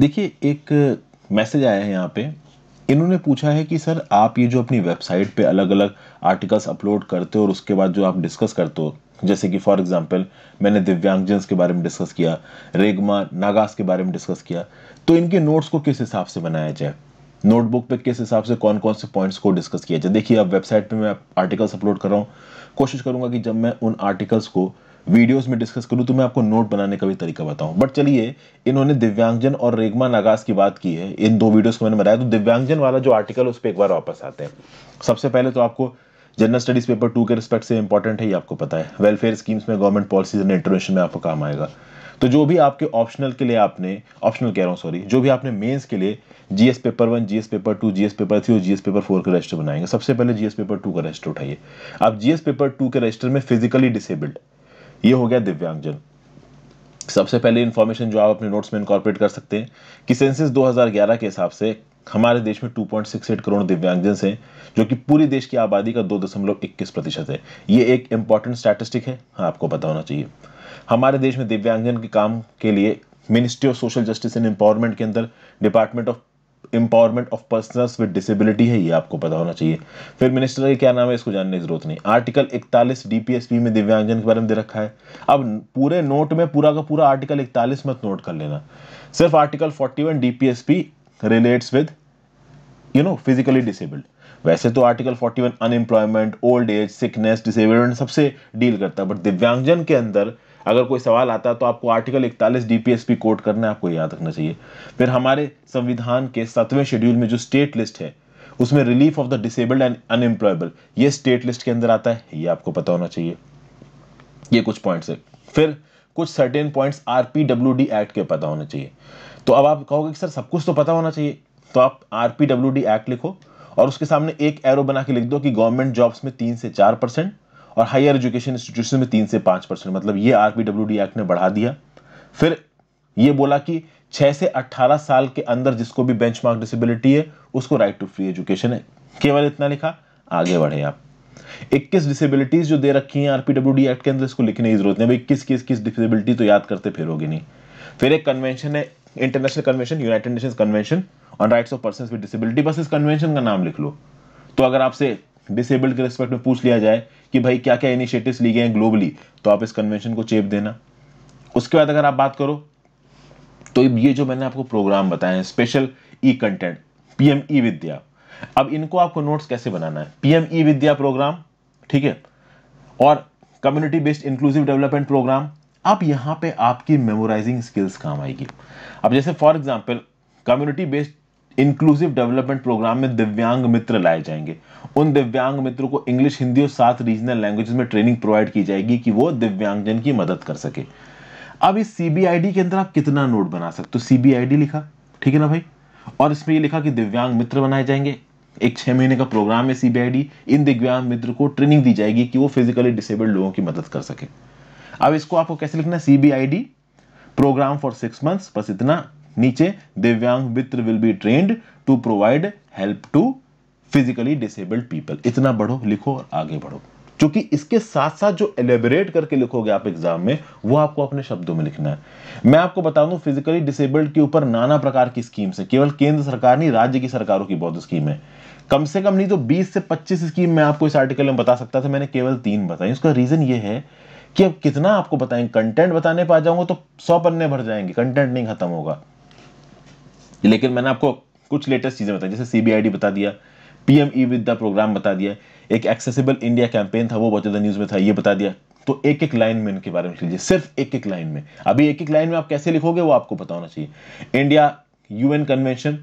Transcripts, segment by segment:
देखिए एक मैसेज आया है यहाँ पे इन्होंने पूछा है कि सर आप ये जो अपनी वेबसाइट पे अलग अलग आर्टिकल्स अपलोड करते हो और उसके बाद जो आप डिस्कस करते हो जैसे कि फॉर एग्जांपल मैंने दिव्यांगजन्स के बारे में डिस्कस किया रेगमा नागास के बारे में डिस्कस किया तो इनके नोट्स को किस हिसाब से बनाया जाए नोटबुक पे किस हिसाब से कौन कौन से पॉइंट्स को डिस्कस किया जाए देखिए अब वेबसाइट पे मैं आर्टिकल्स अपलोड कर रहा हूँ कोशिश करूँगा कि जब मैं उन आर्टिकल्स को वीडियोस में डिस्कस करूं तो मैं आपको नोट बनाने का भी तरीका बताऊं बट चलिए इन्होंने दिव्यांगजन और रेगमा नागास की बात की है इन दो वीडियोस को मैंने बताया तो दिव्यांगजन वाला जो आर्टिकल उस पर एक बार वापस आते हैं सबसे पहले तो आपको जनरल स्टडीज पेपर टू के रिस्पेक्ट से इंपॉर्टेंट है ये आपको पता है वेलफेयर स्कीम्स में गवर्नमेंट पॉलिसीज एंड इंटरवेंशन में आपको काम आएगा तो जो भी आपके ऑप्शनल के लिए आपने ऑप्शनल कह रहा हूँ सॉरी जो भी आपने मेंस के लिए GS paper one GS paper two GS paper three और जीएस पेपर फोर का रजिस्टर बनाएंगे सबसे पहले जीएस पेपर टू का रजिस्टर उठाइए आप जीएस पेपर टू के रजिस्टर में फिजिकली डिसेबल्ड ये हो गया दिव्यांगजन सबसे पहले इंफॉर्मेशन जो आप अपने नोट्स में इनकॉर्पोरेट कर सकते हैं कि सेंसिस 2011 के हिसाब से हमारे देश में 2.68 करोड़ दिव्यांगजन हैं जो कि पूरी देश की आबादी का दो दशमलव इक्कीस प्रतिशत है ये एक इंपॉर्टेंट स्टैटिस्टिक है हाँ आपको पता होना चाहिए हमारे देश में दिव्यांगजन के काम के लिए Ministry of Social Justice and Empowerment के अंदर Department of Empowerment of person with disability है ये आपको पता होना चाहिए फिर मिनिस्टर का क्या नाम है इसको जानने की जरूरत नहीं आर्टिकल 41 डीपीएसपी में दिव्यांगजन के बारे में दे रखा है अब पूरे नोट में पूरा का पूरा आर्टिकल 41 मत नोट कर लेना सिर्फ article 41 one DPSP relates with you know physically disabled वैसे तो article 41 unemployment old age sickness disabled सबसे डील करता है बट दिव्यांगजन के अंदर अगर कोई सवाल आता है तो आपको आर्टिकल इकतालीस डीपीएसपी कोट करना है आपको याद रखना चाहिए फिर हमारे संविधान के सातवें शेड्यूल में जो स्टेट लिस्ट है उसमें relief of the disabled and unemployable ये स्टेट लिस्ट के अंदर आता है ये आपको पता होना चाहिए ये कुछ पॉइंट्स है फिर कुछ certain points R D act के पता होना चाहिए तो अब आप कहोगे कि सर सब कुछ तो पता होना चाहिए तो आप आर डी एक्ट लिखो और उसके सामने एक एरो बना के लिख दो कि गवर्नमेंट जॉब्स में तीन से चार परसेंट और हायर एजुकेशन इंस्टीट्यूशन में तीन से पांच परसेंट मतलब ये आरपीडब्ल्यू एक्ट ने बढ़ा दिया फिर ये बोला कि छह से अट्ठारह साल के अंदर जिसको भी बेंचमार्क डिसेबिलिटी है उसको राइट टू फ्री एजुकेशन है केवल इतना लिखा आगे बढ़े आप 21 डिसेबिलिटीज जो दे रखी हैं आरपीडब्ल्यू एक्ट के अंदर इसको लिखने की जरूरत नहीं भाई किस किस किस डिसेबिलिटी तो याद करते फिरोगे नहीं फिर एक कन्वेंशन है international convention United Nations Convention on rights of person with disability बस इस कन्वेंशन का नाम लिख लो तो अगर आपसे डिसेबल्ड के रिस्पेक्ट में पूछ लिया जाए कि भाई क्या क्या इनिशिएटिव ली गए हैं ग्लोबली तो आप इस कन्वेंशन को चेप देना उसके बाद अगर आप बात करो तो ये जो मैंने आपको प्रोग्राम बताए हैं special e content PM e Vidya अब इनको आपको नोट्स कैसे बनाना है पीएम ई विद्या प्रोग्राम ठीक है और community based inclusive development program अब यहां पे आपकी मेमोराइजिंग स्किल्स काम आएगी अब जैसे for example community based inclusive development program में दिव्यांग मित्र लाए जाएंगे उन दिव्यांग मित्रों को इंग्लिश हिंदी और सात रीजनल लैंग्वेज में ट्रेनिंग प्रोवाइड की जाएगी कि वो दिव्यांगजन की मदद कर सके अब इस सीबीआईडी के अंदर आप कितना नोट बना सकते हो सीबीआईडी लिखा ठीक है ना भाई और इसमें ये लिखा कि दिव्यांग मित्र बनाए जाएंगे एक छह महीने का प्रोग्राम है सीबीआईडी इन दिव्यांग मित्र को ट्रेनिंग दी जाएगी कि वो फिजिकली डिसेबल्ड लोगों की मदद कर सके अब इसको आपको कैसे लिखना है CBID program for six months बस इतना नीचे दिव्यांग मित्र will be trained to provide help to physically disabled people इतना बढ़ो लिखो और आगे बढ़ो क्योंकि इसके साथ साथ जो एलेबरेट करके लिखोगे आप एग्जाम में वो आपको अपने शब्दों में लिखना है मैं आपको बता दूं फिजिकली डिसेबल्ड के ऊपर नाना प्रकार की स्कीम्स है केवल केंद्र सरकार नहीं राज्य की सरकारों की बहुत स्कीम है कम से कम नहीं तो 20 से 25 स्कीम मैं आपको इस आर्टिकल में बता सकता था मैंने केवल तीन बताई उसका रीजन ये है कि अब कितना आपको बताएंगे कंटेंट बताने पर आ जाऊंगा तो सौ पन्ने भर जाएंगे कंटेंट नहीं खत्म होगा लेकिन मैंने आपको कुछ लेटेस्ट चीज़ें बताई जैसे सी बता दिया P M E with the program बता दिया एक एक्सेसिबल इंडिया कैंपेन था वो बहुत ज़्यादा न्यूज़ में था ये बता दिया तो एक एक लाइन में इनके बारे में लीजिए सिर्फ एक एक लाइन में अभी एक एक लाइन में आप कैसे लिखोगे वो आपको पता होना चाहिए India UN convention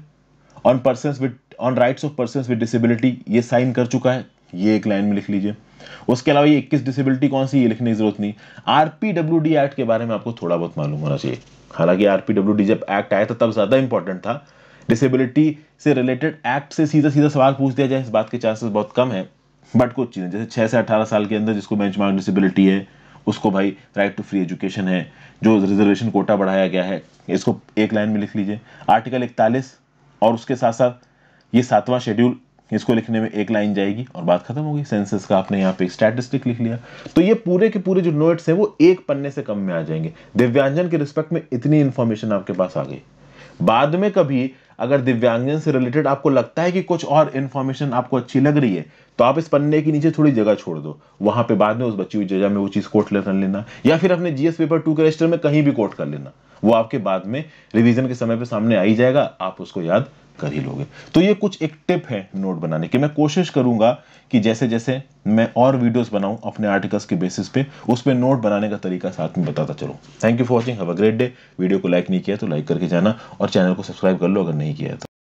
on person with on rights of person with disability ये साइन कर चुका है ये एक लाइन में लिख लीजिए उसके अलावा ये इक्कीस डिसेबिलिटी कौन सी ये लिखने की जरूरत नहीं डी एक्ट के बारे में आपको थोड़ा बहुत मालूम होना चाहिए हालांकि डी जब एक्ट आया था तब ज्यादा इंपॉर्टेंट था डिसेबिलिटी से रिलेटेड एक्ट से सीधा सीधा सवाल पूछ दिया जाए इस बात के चांसेस बहुत कम है बट कुछ चीज़ें जैसे छः से अठारह साल के अंदर जिसको बेंच डिसेबिलिटी है उसको भाई राइट टू फ्री एजुकेशन है जो रिजर्वेशन कोटा बढ़ाया गया है इसको एक लाइन में लिख लीजिए आर्टिकल इकतालीस और उसके साथ साथ ये सातवां शेड्यूल इसको लिखने में एक लाइन जाएगी और बात खत्म होगी सेंसस का आपने यहाँ पे स्टैटिस्टिक लिख लिया तो ये पूरे के पूरे जो नोट्स हैं वो एक पन्ने से कम में आ जाएंगे दिव्यांजन के रिस्पेक्ट में इतनी इन्फॉर्मेशन आपके पास आ गई बाद में कभी अगर दिव्यांगजन से रिलेटेड आपको लगता है कि कुछ और इन्फॉर्मेशन आपको अच्छी लग रही है तो आप इस पन्ने के नीचे थोड़ी जगह छोड़ दो वहां पे बाद में उस बच्ची हुई जगह में वो चीज कोट कर लेना या फिर अपने जीएस पेपर टू के रजिस्टर में कहीं भी कोट कर लेना वो आपके बाद में रिवीजन के समय पर सामने आई जाएगा आप उसको याद कर ही लोगे तो ये कुछ एक टिप है नोट बनाने की मैं कोशिश करूंगा कि जैसे जैसे मैं और वीडियोस बनाऊं अपने आर्टिकल्स के बेसिस पे उस पर नोट बनाने का तरीका साथ में बताता चलूँ thank you for watching have a great day video को लाइक नहीं किया तो लाइक करके जाना और चैनल को सब्सक्राइब कर लो अगर नहीं किया तो